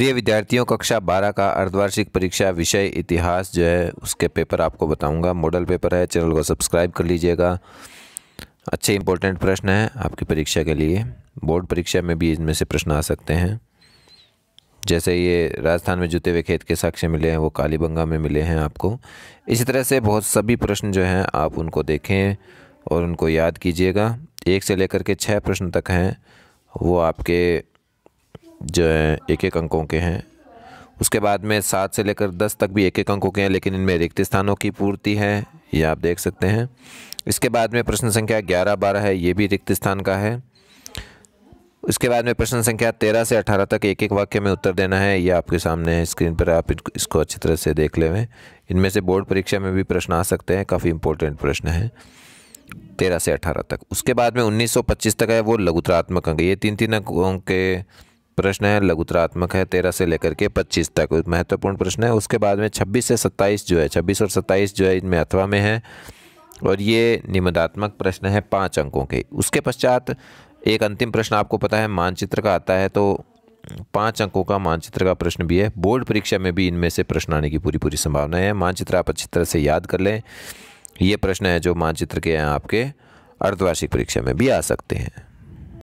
प्रिय विद्यार्थियों कक्षा बारह का अर्धवार्षिक परीक्षा विषय इतिहास जो है उसके पेपर आपको बताऊंगा मॉडल पेपर है चैनल को सब्सक्राइब कर लीजिएगा अच्छे इंपॉर्टेंट प्रश्न हैं आपकी परीक्षा के लिए बोर्ड परीक्षा में भी इनमें से प्रश्न आ सकते हैं जैसे ये राजस्थान में जुते हुए खेत के साक्ष्य मिले हैं वो कालीबंगा में मिले हैं आपको इसी तरह से बहुत सभी प्रश्न जो हैं आप उनको देखें और उनको याद कीजिएगा एक से लेकर के छः प्रश्न तक हैं वो आपके जो एक एक अंकों के हैं उसके बाद में सात से लेकर दस तक भी एक एक अंकों के हैं लेकिन इनमें रिक्त स्थानों की पूर्ति है ये आप देख सकते हैं इसके बाद में प्रश्न संख्या ग्यारह बारह है ये भी रिक्त स्थान का है उसके बाद में प्रश्न संख्या तेरह से अठारह तक एक एक वाक्य में उत्तर देना है ये आपके सामने है स्क्रीन पर आप इसको अच्छी तरह से देख ले इनमें से बोर्ड परीक्षा में भी प्रश्न आ सकते हैं काफ़ी इंपॉर्टेंट प्रश्न है तेरह से अठारह तक उसके बाद में उन्नीस सौ पच्चीस तक है वो लघुतरात्मक अंक ये तीन तीन अंकों के प्रश्न है लघुतरात्मक है तेरह से लेकर के पच्चीस तक महत्वपूर्ण प्रश्न है उसके बाद में छब्बीस से सत्ताईस जो है छब्बीस और सत्ताईस जो है इनमें अथवा में है और ये निमदात्मक प्रश्न है पाँच अंकों के उसके पश्चात एक अंतिम प्रश्न आपको पता है मानचित्र का आता है तो पाँच अंकों का मानचित्र का प्रश्न भी है बोर्ड परीक्षा में भी इनमें से प्रश्न आने की पूरी पूरी संभावना है मानचित्र आप अच्छी तरह से याद कर लें ये प्रश्न है जो मानचित्र के हैं आपके अर्धवार्षिक परीक्षा में भी आ सकते हैं